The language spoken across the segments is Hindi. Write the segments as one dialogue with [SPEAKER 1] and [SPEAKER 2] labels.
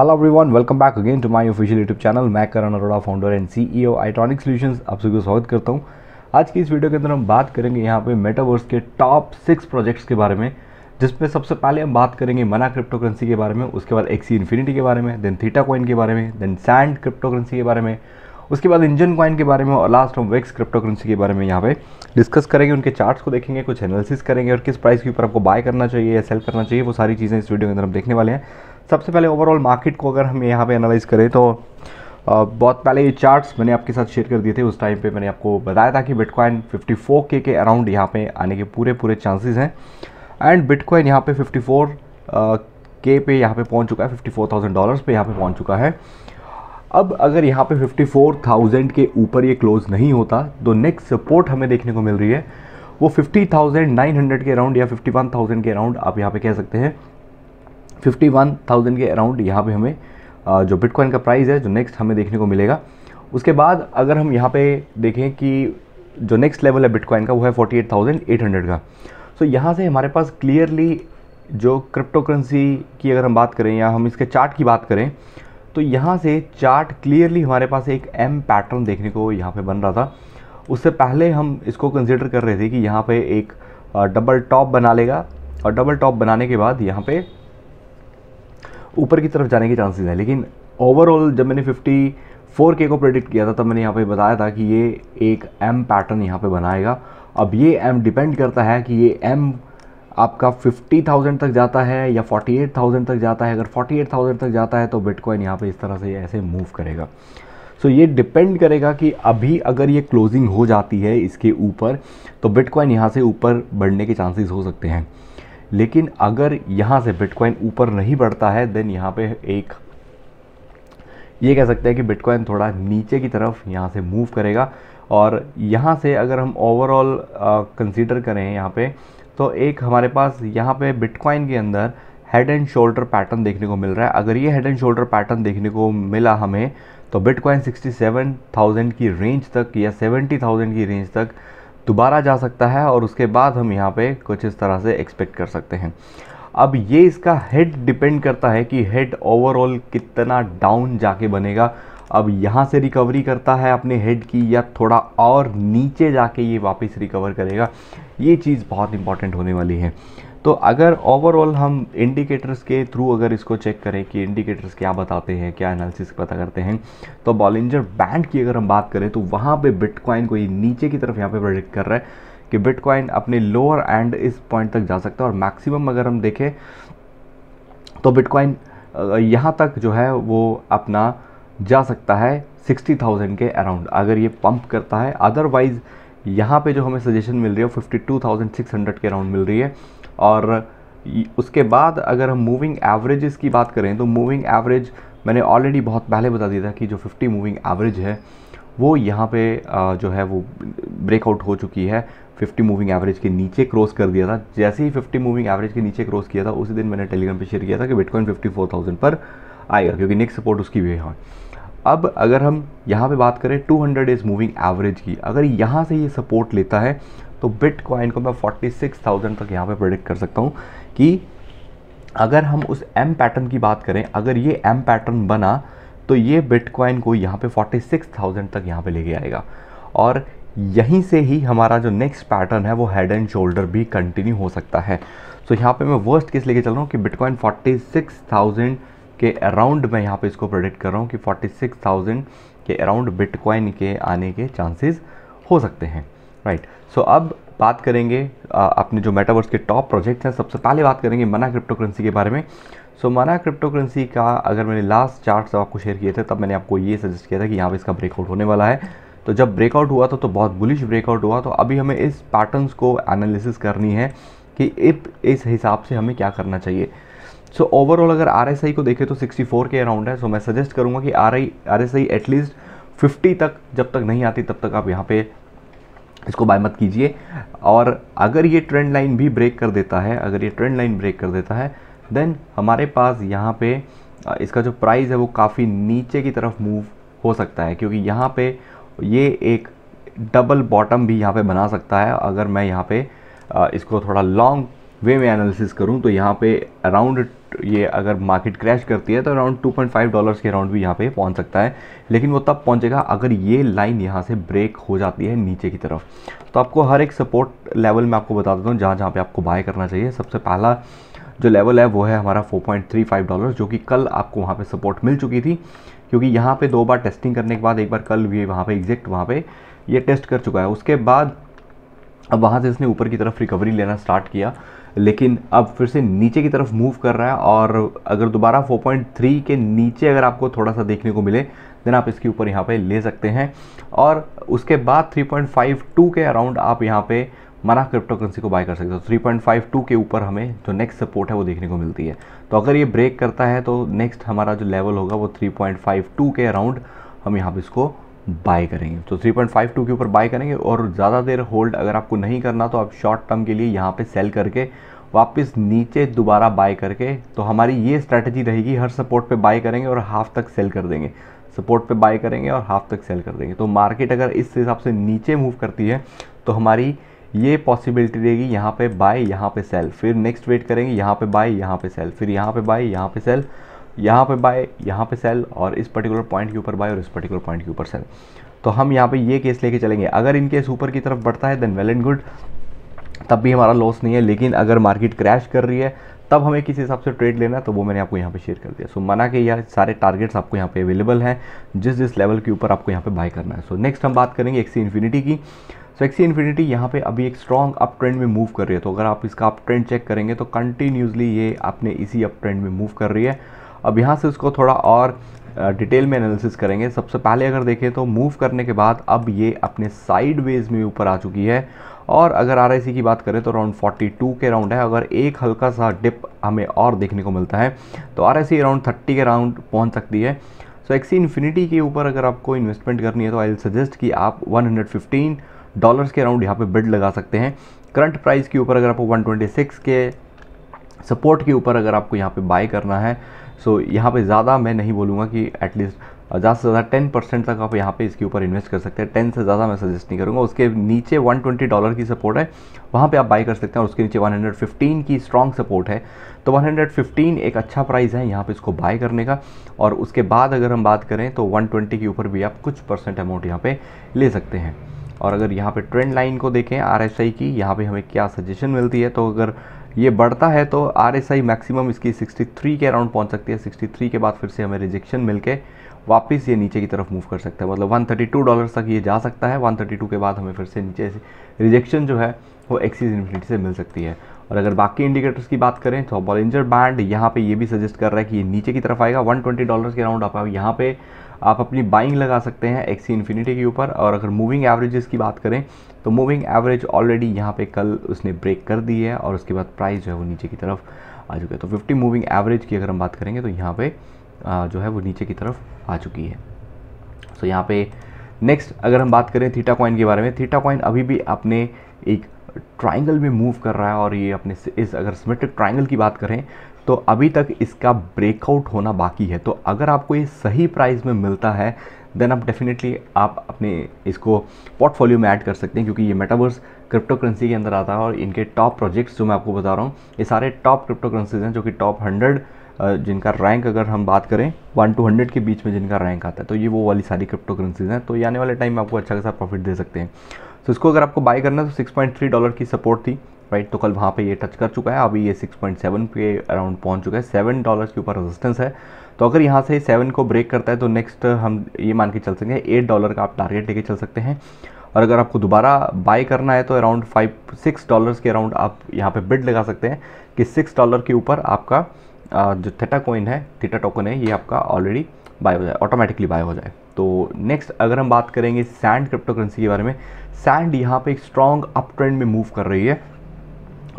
[SPEAKER 1] Hello everyone welcome back again to my official YouTube channel मैं Karan Arora founder and CEO Itonic solutions आप सभी को स्वागत करता हूँ आज की इस वीडियो के अंदर हम बात करेंगे यहाँ पे मेटावर्स के टॉप सिक्स प्रोजेक्ट्स के बारे में जिसमें सबसे पहले हम बात करेंगे मना क्रिप्टो करेंसी के बारे में उसके बाद एक्सी इन्फिनिटी के बारे में देन थीटा कॉइन के बारे में देन सैंड क्रिप्टो करेंसी के बारे में उसके बाद इंजन कॉइन के बारे में और लास्ट हम वेक्स क्रिप्टो करेंसी के बारे में यहाँ पे डिस्कस करेंगे उनके चार्ट्स को देखेंगे कुछ एनालिसिस करेंगे और किस प्राइस के ऊपर आपको बाय करना चाहिए या सेल करना चाहिए वो सारी चीज़ें इस वीडियो के अंदर हम देखने वाले हैं सबसे पहले ओवरऑल मार्केट को अगर हम यहाँ पे एनालाइज करें तो बहुत पहले ये चार्ट्स मैंने आपके साथ शेयर कर दिए थे उस टाइम पे मैंने आपको बताया था कि बिटकॉइन 54k के अराउंड यहाँ पे आने के पूरे पूरे चांसेस हैं एंड बिटकॉइन यहाँ पे 54 के पे यहाँ पे पहुँच चुका है 54,000 डॉलर्स पे यहाँ पे पहुँच चुका है अब अगर यहाँ पे 54,000 के ऊपर ये क्लोज़ नहीं होता तो नेक्स्ट सपोर्ट हमें देखने को मिल रही है वो 50,900 के अराउंड या 51,000 के अराउंड आप यहाँ पे कह सकते हैं फिफ्टी वन थाउजेंड के अराउंड यहाँ पे हमें जो बिटकॉइन का प्राइस है जो नेक्स्ट हमें देखने को मिलेगा उसके बाद अगर हम यहाँ पे देखें कि जो नेक्स्ट लेवल है बिटकॉइन का वो है forty eight thousand eight hundred का सो so, यहाँ से हमारे पास क्लियरली जो क्रिप्टो करेंसी की अगर हम बात करें या हम इसके चार्ट की बात करें तो यहाँ से चार्ट क्लियरली हमारे पास एक एम पैटर्न देखने को यहाँ पर बन रहा था उससे पहले हम इसको कंसिडर कर रहे थे कि यहाँ पर एक डबल टॉप बना लेगा और डबल टॉप बनाने के बाद यहाँ पे ऊपर की तरफ जाने के चांसेस हैं लेकिन ओवरऑल जब मैंने फिफ्टी फोर के को प्रेडिक्ट किया था तब मैंने यहाँ पे बताया था कि ये एक एम पैटर्न यहाँ पे बनाएगा अब ये एम डिपेंड करता है कि ये एम आपका 50,000 तक जाता है या 48,000 तक जाता है अगर 48,000 तक जाता है तो बिटकॉइन यहाँ पे इस तरह से ऐसे मूव करेगा सो so ये डिपेंड करेगा कि अभी अगर ये क्लोजिंग हो जाती है इसके ऊपर तो बिटकॉइन यहाँ से ऊपर बढ़ने के चांसेस हो सकते हैं लेकिन अगर यहाँ से बिटकॉइन ऊपर नहीं बढ़ता है देन यहाँ पे एक ये कह सकते हैं कि बिटकॉइन थोड़ा नीचे की तरफ यहाँ से मूव करेगा और यहाँ से अगर हम ओवरऑल कंसीडर करें यहाँ पे तो एक हमारे पास यहाँ पे बिटकॉइन के अंदर हेड एंड शोल्डर पैटर्न देखने को मिल रहा है अगर ये हेड एंड शोल्डर पैटर्न देखने को मिला हमें तो बिटकॉइन 67,000 की रेंज तक या 70,000 की रेंज तक दोबारा जा सकता है और उसके बाद हम यहाँ पे कुछ इस तरह से एक्सपेक्ट कर सकते हैं अब ये इसका हेड डिपेंड करता है कि हेड ओवरऑल कितना डाउन जाके बनेगा अब यहाँ से रिकवरी करता है अपने हेड की या थोड़ा और नीचे जाके ये वापस रिकवर करेगा ये चीज़ बहुत इंपॉर्टेंट होने वाली है तो अगर ओवरऑल हम इंडिकेटर्स के थ्रू अगर इसको चेक करें कि इंडिकेटर्स क्या बताते हैं क्या एनालिसिस पता करते हैं तो बॉलिंजर बैंड की अगर हम बात करें तो वहाँ पे बिटकॉइन को ये नीचे की तरफ यहाँ पे प्रोडिक्ट कर रहा है कि बिटकॉइन अपने लोअर एंड इस पॉइंट तक जा सकता है और मैक्सिमम अगर हम देखें तो बिटकॉइन यहाँ तक जो है वो अपना जा सकता है थाउजेंड के अराउंड अगर ये पंप करता है अदरवाइज़ यहाँ पे जो हमें सजेशन मिल रही है fifty two thousand six hundred के अराउंड मिल रही है और उसके बाद अगर हम मूविंग एवरेजेस की बात करें तो मूविंग एवरेज मैंने ऑलरेडी बहुत पहले बता दिया था कि जो 50 मूविंग एवरेज है वो यहाँ पे जो है वो ब्रेकआउट हो चुकी है 50 मूविंग एवरेज के नीचे क्रॉस कर दिया था जैसे ही 50 मूविंग एवरेज के नीचे क्रॉस किया था उसी दिन मैंने टेलीग्राम पे शेयर किया था कि बिटकॉइन 54,000 पर आएगा क्योंकि नेक्स्ट सपोर्ट उसकी भी है हाँ। अब अगर हम यहाँ पे बात करें 200 हंड्रेड डेज मूविंग एवरेज की अगर यहाँ से ये सपोर्ट लेता है तो बिट को मैं 46,000 तक यहाँ पे प्रोडिक्ट कर सकता हूँ कि अगर हम उस एम पैटर्न की बात करें अगर ये एम पैटर्न बना तो ये बिटकॉइन को यहाँ पे 46,000 तक यहाँ पे लेके आएगा और यहीं से ही हमारा जो नेक्स्ट पैटर्न है वो हेड एंड शोल्डर भी कंटिन्यू हो सकता है सो so, यहाँ पे मैं वर्स्ट केस लेके चल रहा हूँ कि बिटकॉइन 46,000 के अराउंड मैं यहाँ पे इसको प्रोडिक्ट कर रहा हूँ कि 46,000 के अराउंड बिटकॉइन के आने के चांसेस हो सकते हैं राइट right. सो so, अब बात करेंगे अपने जो मेटावर्स के टॉप प्रोजेक्ट्स हैं सबसे पहले बात करेंगे मना क्रिप्टो करेंसी के बारे में so so, Mana crypto currency का अगर मैंने लास्ट चार्ट आपको शेयर किए थे तब मैंने आपको ये सजेस्ट किया था कि यहाँ पर इसका ब्रेकआउट होने वाला है तो जब ब्रेकआउट हुआ था तो बहुत बुलिश ब्रेकआउट हुआ तो अभी हमें इस पैटर्न्स को एनालिसिस करनी है कि इस हिसाब से हमें क्या करना चाहिए सो so, ओवरऑल अगर आर को देखें तो 64 के अराउंड है सो so, मैं सजेस्ट करूँगा कि R I R S I at least fifty तक जब तक नहीं आती तब तक आप यहाँ पे इसको बाय मत कीजिए और अगर ये ट्रेंड लाइन भी ब्रेक कर देता है अगर ये ट्रेंड लाइन ब्रेक कर देता है देन हमारे पास यहाँ पे इसका जो प्राइस है वो काफ़ी नीचे की तरफ मूव हो सकता है क्योंकि यहाँ पे ये एक डबल बॉटम भी यहाँ पे बना सकता है अगर मैं यहाँ पे इसको थोड़ा लॉन्ग वे में एनालिसिस करूँ तो यहाँ पे अराउंड ये अगर मार्केट क्रैश करती है तो अराउंड 2.5 डॉलर्स के अराउंड भी यहाँ पे पहुँच सकता है लेकिन वो तब पहुँचेगा अगर ये लाइन यहाँ से ब्रेक हो जाती है नीचे की तरफ तो आपको हर एक सपोर्ट लेवल में आपको बता देता हूँ जहाँ जहाँ पर आपको बाय करना चाहिए सबसे पहला जो लेवल है वो है हमारा 4.35 डॉलर जो कि कल आपको वहाँ पे सपोर्ट मिल चुकी थी क्योंकि यहाँ पे दो बार टेस्टिंग करने के बाद एक बार कल ये वहाँ पे एग्जैक्ट वहाँ पे ये टेस्ट कर चुका है उसके बाद अब वहाँ से इसने ऊपर की तरफ रिकवरी लेना स्टार्ट किया लेकिन अब फिर से नीचे की तरफ मूव कर रहा है और अगर दोबारा 4.3 के नीचे अगर आपको थोड़ा सा देखने को मिले देन आप इसके ऊपर यहाँ पे ले सकते हैं और उसके बाद 3.52 के अराउंड आप यहाँ पे मना क्रिप्टो करेंसी को बाय कर सकते हो 3.52 के ऊपर हमें जो नेक्स्ट सपोर्ट है वो देखने को मिलती है तो अगर ये ब्रेक करता है तो नेक्स्ट हमारा जो लेवल होगा वो थ्री के अराउंड हम यहाँ पर इसको बाय करेंगे तो 3.52 के ऊपर बाय करेंगे और ज़्यादा देर होल्ड अगर आपको नहीं करना तो आप शॉर्ट टर्म के लिए यहाँ पे सेल करके वापस नीचे दोबारा बाय करके तो हमारी ये स्ट्रैटेजी रहेगी हर सपोर्ट पे बाय करेंगे और हाफ तक सेल कर देंगे सपोर्ट पे बाय करेंगे और हाफ तक सेल कर देंगे तो मार्केट अगर इस हिसाब से नीचे मूव करती है तो हमारी ये पॉसिबिलिटी रहेगी यहाँ पर बाय यहाँ पर सेल फिर नेक्स्ट वेट करेंगे यहाँ पर बाय यहाँ पर सेल फिर यहाँ पर बाय यहाँ पे सेल यहाँ पे बाय यहाँ पे सेल और इस पर्टिकुलर पॉइंट के ऊपर बाय और इस पर्टिकुलर पॉइंट के ऊपर सेल तो हम यहाँ पे ये केस लेके चलेंगे अगर इन केस ऊपर की तरफ बढ़ता है देन वेल एंड गुड तब भी हमारा लॉस नहीं है लेकिन अगर मार्केट क्रैश कर रही है तब हमें किस हिसाब से ट्रेड लेना है तो वो मैंने आपको यहाँ पे शेयर कर दिया सो मना कि यह सारे टारगेट्स आपको यहाँ पे अवेलेबल हैं जिस जिस लेवल के ऊपर आपको यहाँ पे बाय करना है सो so, नेक्स्ट हम बात करेंगे एक्सी इन्फिनिटी की सो एक्सी इन्फिनिटी यहाँ पे अभी एक स्ट्रॉन्ग अप ट्रेंड में मूव कर रही है तो अगर आप इसका अप ट्रेंड चेक करेंगे तो कंटिन्यूसली ये आपने इसी अप ट्रेंड में मूव कर रही है अब यहाँ से उसको थोड़ा और डिटेल में एनालिसिस करेंगे सबसे पहले अगर देखें तो मूव करने के बाद अब ये अपने साइड वेज में ऊपर आ चुकी है और अगर आर की बात करें तो अराउंड 42 के राउंड है अगर एक हल्का सा डिप हमें और देखने को मिलता है तो आर अराउंड 30 के राउंड पहुंच सकती है सो एक्सी इन्फिनिटी के ऊपर अगर आपको इन्वेस्टमेंट करनी है तो आई सजेस्ट कि आप 115 डॉलर्स के अराउंड यहाँ पे बिड लगा सकते हैं करंट प्राइस के ऊपर अगर आपको वन के सपोर्ट के ऊपर अगर आपको यहाँ पर बाई करना है सो so, यहाँ पे ज़्यादा मैं नहीं बोलूँगा कि एटलीस्ट uh, ज़्यादा से ज़्यादा टेन परसेंट तक आप यहाँ पे इसके ऊपर इन्वेस्ट कर सकते हैं टेन से ज़्यादा मैं सजेस्ट नहीं करूँगा उसके नीचे 120 डॉलर की सपोर्ट है वहाँ पे आप बाई कर सकते हैं और उसके नीचे 115 की स्ट्रॉन्ग सपोर्ट है तो 115 एक अच्छा प्राइस है यहाँ पे इसको बाय करने का और उसके बाद अगर हम बात करें तो ट्वेंटी के ऊपर भी आप कुछ परसेंट अमाउंट यहाँ पर ले सकते हैं और अगर यहाँ पर ट्रेंड लाइन को देखें आर की यहाँ पर हमें क्या सजेशन मिलती है तो अगर ये बढ़ता है तो आर एस आई मैक्सिमम इसकी 63 के अराउंड पहुंच सकती है 63 के बाद फिर से हमें रिजेक्शन मिलके वापस ये नीचे की तरफ मूव कर सकता है मतलब 132 डॉलर तक ये जा सकता है 132 के बाद हमें फिर से नीचे से रिजेक्शन जो है वो एक्सीज इन्फिनिटी से मिल सकती है और अगर बाकी इंडिकेटर्स की बात करें तो बॉलेंजर बैंड यहाँ पे ये भी सजेस्ट कर रहा है कि ये नीचे की तरफ आएगा 120 डॉलर्स के अराउंड आप यहाँ पे आप अपनी बाइंग लगा सकते हैं एक्सी इन्फिनिटी के ऊपर और अगर मूविंग एवरेजेस की बात करें तो मूविंग एवरेज ऑलरेडी यहाँ पे कल उसने ब्रेक कर दी है और उसके बाद प्राइस जो है वो नीचे की तरफ आ चुका है तो फिफ्टी मूविंग एवरेज की अगर हम बात करेंगे तो यहाँ पे जो है वो नीचे की तरफ आ चुकी है सो तो तो यहाँ पे नेक्स्ट अगर हम बात करें थीटा कॉइन के बारे में थीटा कॉइन अभी भी अपने एक ट्राइंगल में मूव कर रहा है और ये अपने इस अगर सिमेट्रिक ट्राइंगल की बात करें तो अभी तक इसका ब्रेकआउट होना बाकी है तो अगर आपको ये सही प्राइस में मिलता है देन आप डेफिनेटली आप अपने इसको पोर्टफोलियो में ऐड कर सकते हैं क्योंकि ये मेटावर्स क्रिप्टो करेंसी के अंदर आता है और इनके टॉप प्रोजेक्ट्स जो मैं आपको बता रहा हूँ ये सारे टॉप क्रिप्टो करेंसीज हैं जो कि टॉप हंड्रेड जिनका रैंक अगर हम बात करें वन टू हंड्रेड के बीच में जिनका रैंक आता है तो ये वो वाली सारी क्रिप्टो करेंसीज हैं तो ये आने वाले टाइम में आपको अच्छा खासा प्रॉफिट दे सकते हैं तो इसको अगर आपको बाय करना है तो 6.3 डॉलर की सपोर्ट थी राइट तो कल वहाँ पे ये टच कर चुका है अभी ये 6.7 पे अराउंड पहुँच चुका है सेवन डॉलर्स के ऊपर रेजिस्टेंस है तो अगर यहाँ से सेवन को ब्रेक करता है तो नेक्स्ट हम ये मान के चल सकते हैं एट डॉलर का आप टारगेट लेके चल सकते हैं और अगर आपको दोबारा बाय करना है तो अराउंड फाइव सिक्स डॉलर्स के अराउंड आप यहाँ पे बिड लगा सकते हैं कि सिक्स डॉलर के ऊपर आपका जो थेटा कोइन है थीटा टोकन है ये आपका ऑलरेडी बाय हो जाए ऑटोमेटिकली बाय हो जाए तो नेक्स्ट अगर हम बात करेंगे सैंड क्रिप्टो करेंसी के बारे में सैंड यहाँ पे एक स्ट्रॉन्ग अप ट्रेंड में मूव कर रही है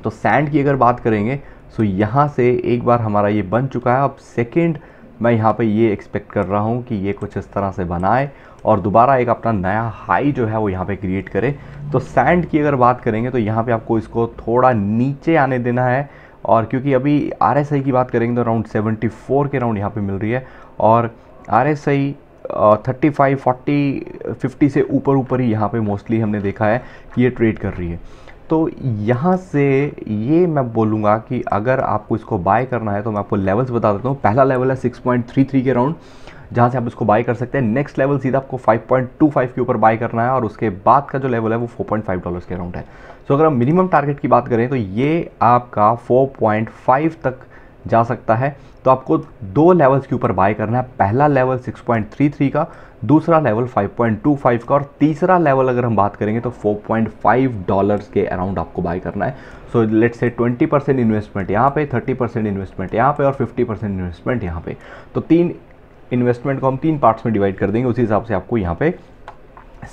[SPEAKER 1] तो सैंड की अगर बात करेंगे सो यहाँ से एक बार हमारा ये बन चुका है अब सेकेंड मैं यहाँ पे ये एक्सपेक्ट कर रहा हूँ कि ये कुछ इस तरह से बनाए और दोबारा एक अपना नया हाई जो है वो यहाँ पे क्रिएट करे तो सैंड की अगर बात करेंगे तो यहाँ पे आपको इसको थोड़ा नीचे आने देना है और क्योंकि अभी आर की बात करेंगे तो अराउंड 74 के राउंड यहाँ पे मिल रही है और R S I thirty five forty fifty से ऊपर ऊपर ही यहाँ पर मोस्टली हमने देखा है कि ये ट्रेड कर रही है तो यहाँ से ये मैं बोलूँगा कि अगर आपको इसको बाय करना है तो मैं आपको लेवल्स बता देता हूँ पहला लेवल है 6.33 के राउंड जहाँ से आप इसको बाय कर सकते हैं नेक्स्ट लेवल सीधा आपको 5.25 के ऊपर बाय करना है और उसके बाद का जो लेवल है वो 4.5 डॉलर्स के राउंड है सो so, अगर हम मिनिमम टारगेट की बात करें तो ये आपका 4.5 तक जा सकता है तो आपको दो लेवल्स के ऊपर बाय करना है पहला लेवल 6.33 का दूसरा लेवल 5.25 का और तीसरा लेवल अगर हम बात करेंगे तो 4.5 डॉलर्स के अराउंड आपको बाय करना है सो लेट से 20 परसेंट इन्वेस्टमेंट यहाँ पे 30 परसेंट इन्वेस्टमेंट यहाँ पे और 50 परसेंट इन्वेस्टमेंट यहाँ पे तो तीन इन्वेस्टमेंट को हम तीन पार्ट्स में डिवाइड कर देंगे उसी हिसाब से आपको यहाँ पे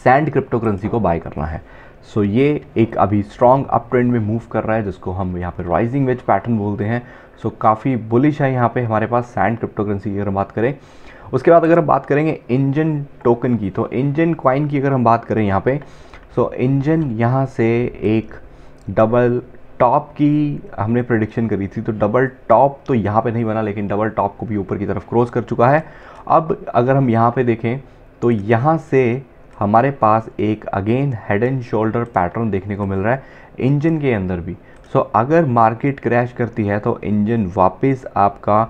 [SPEAKER 1] सैंड क्रिप्टो करेंसी को बाय करना है सो so, ये एक अभी स्ट्रॉन्ग अप ट्रेंड में मूव कर रहा है जिसको हम यहाँ पे राइजिंग वेज पैटर्न बोलते हैं सो so, काफ़ी बुलिश है यहाँ पे हमारे पास सैंड क्रिप्टोकरेंसी की अगर हम बात करें उसके बाद अगर हम बात करेंगे इंजन टोकन की तो इंजन क्वाइन की अगर हम बात करें यहाँ पे सो so, इंजन यहाँ से एक डबल टॉप की हमने प्रडिक्शन करी थी तो डबल टॉप तो यहाँ पे नहीं बना लेकिन डबल टॉप को भी ऊपर की तरफ क्रॉस कर चुका है अब अगर हम यहाँ पे देखें तो यहाँ से हमारे पास एक again head and shoulder pattern देखने को मिल रहा है इंजन के अंदर भी सो so, अगर मार्केट क्रैश करती है तो इंजन वापस आपका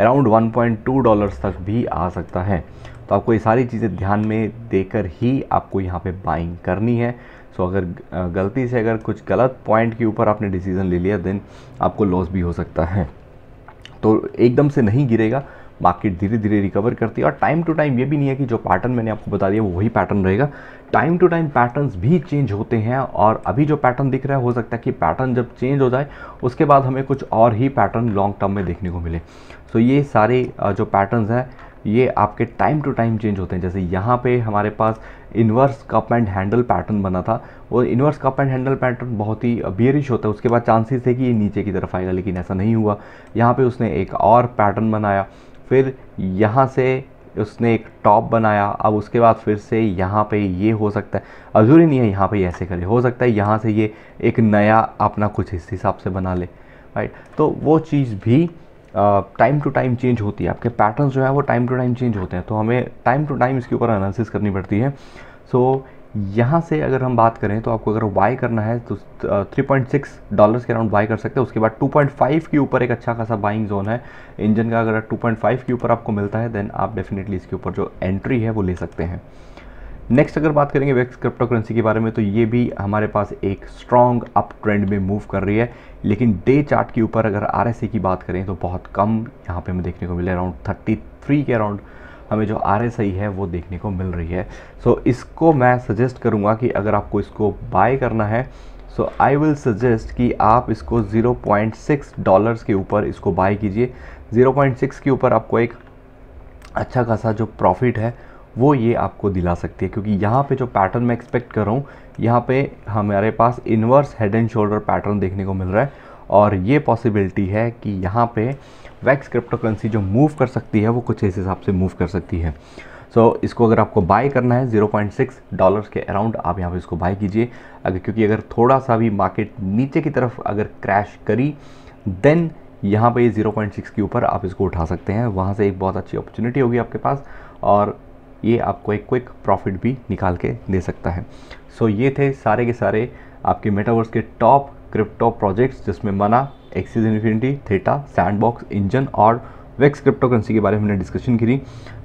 [SPEAKER 1] अराउंड 1.2 डॉलर्स तक भी आ सकता है तो आपको ये सारी चीज़ें ध्यान में देकर ही आपको यहाँ पे बाइंग करनी है सो so, अगर गलती से अगर कुछ गलत पॉइंट के ऊपर आपने डिसीज़न ले लिया देन आपको लॉस भी हो सकता है तो एकदम से नहीं गिरेगा मार्केट धीरे धीरे रिकवर करती है और टाइम टू टाइम ये भी नहीं है कि जो पैटर्न मैंने आपको बता दिया वो वही पैटर्न रहेगा टाइम टू टाइम पैटर्न्स भी चेंज होते हैं और अभी जो पैटर्न दिख रहा है हो सकता है कि पैटर्न जब चेंज हो जाए उसके बाद हमें कुछ और ही पैटर्न लॉन्ग टर्म में देखने को मिले सो so ये सारे जो पैटर्न हैं ये आपके टाइम टू टाइम चेंज होते हैं जैसे यहाँ पे हमारे पास inverse cup and handle pattern बना था वो inverse cup and handle pattern बहुत ही बियरिश होता है उसके बाद चांसेस है कि ये नीचे की तरफ आएगा लेकिन ऐसा नहीं हुआ यहाँ पे उसने एक और पैटर्न बनाया फिर यहाँ से उसने एक टॉप बनाया अब उसके बाद फिर से यहाँ पे ये हो सकता है अब जरूरी नहीं है यहाँ पे ऐसे करे हो सकता है यहाँ से ये एक नया अपना कुछ इस हिसाब से बना ले राइट तो वो चीज़ भी टाइम टू टाइम चेंज होती है आपके पैटर्न जो है वो टाइम टू टाइम चेंज होते हैं तो हमें टाइम टू टाइम इसके ऊपर अनालिसिस करनी पड़ती है सो so, यहाँ से अगर हम बात करें तो आपको अगर बाई करना है तो 3.6 डॉलर्स के अराउंड बाई कर सकते हैं उसके बाद 2.5 के ऊपर एक अच्छा खासा बाइंग जोन है इंजन का अगर 2.5 के ऊपर आपको मिलता है देन आप डेफिनेटली इसके ऊपर जो एंट्री है वो ले सकते हैं नेक्स्ट अगर बात करेंगे वेक्स क्रिप्टो करेंसी के बारे में तो ये भी हमारे पास एक स्ट्रॉन्ग अप ट्रेंड में मूव कर रही है लेकिन डे चार्ट के ऊपर अगर आर की बात करें तो बहुत कम यहाँ पर हमें देखने को मिले अराउंड थर्टी के अराउंड हमें जो आर है वो देखने को मिल रही है सो so, इसको मैं सजेस्ट करूँगा कि अगर आपको इसको बाय करना है सो आई विल सजेस्ट कि आप इसको 0.6 डॉलर्स के ऊपर इसको बाय कीजिए 0.6 के ऊपर आपको एक अच्छा खासा जो प्रॉफिट है वो ये आपको दिला सकती है क्योंकि यहाँ पे जो पैटर्न मैं एक्सपेक्ट कर रहा हूँ यहाँ पे हमारे पास inverse head and shoulder pattern देखने को मिल रहा है और ये पॉसिबिलिटी है कि यहाँ पे वैक्स क्रिप्टो करेंसी जो मूव कर सकती है वो कुछ इस हिसाब से मूव कर सकती है सो so, इसको अगर आपको बाय करना है 0.6 डॉलर्स के अराउंड आप यहाँ पे इसको बाय कीजिए अगर क्योंकि अगर थोड़ा सा भी मार्केट नीचे की तरफ अगर क्रैश करी देन यहाँ पे ये 0.6 के ऊपर आप इसको उठा सकते हैं वहाँ से एक बहुत अच्छी अपॉर्चुनिटी होगी आपके पास और ये आपको एक क्विक प्रॉफिट भी निकाल के दे सकता है सो so, ये थे सारे के सारे आपके मेटावर्स के टॉप क्रिप्टो प्रोजेक्ट्स जिसमें Mana Axie Infinity Theta Sandbox Enjin और वेक्स क्रिप्टो करेंसी के बारे में हमने डिस्कशन करी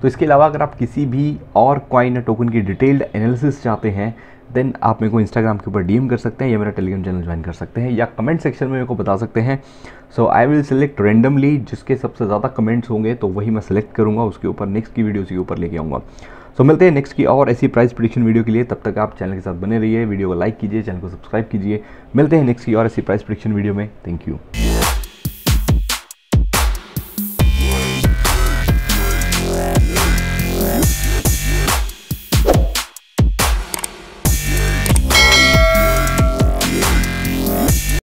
[SPEAKER 1] तो इसके अलावा अगर आप किसी भी और कॉइन या टोकन की डिटेल्ड एनालिसिस चाहते हैं देन आप मेरे को इंस्टाग्राम के ऊपर डीएम कर सकते हैं या मेरा टेलीग्राम चैनल ज्वाइन कर सकते हैं या कमेंट सेक्शन में मेरे को बता सकते हैं so I will select randomly जिसके सबसे ज़्यादा कमेंट्स होंगे तो वही मैं सेलेक्ट करूँगा उसके ऊपर नेक्स्ट की वीडियो के ऊपर लेके आऊँगा तो मिलते हैं नेक्स्ट की और ऐसी प्राइस प्रोडिक्शन वीडियो के लिए तब तक आप चैनल के साथ बने रहिए वीडियो को लाइक कीजिए चैनल को सब्सक्राइब कीजिए मिलते हैं नेक्स्ट की और ऐसी प्राइस प्रोडिक्शन वीडियो में थैंक यू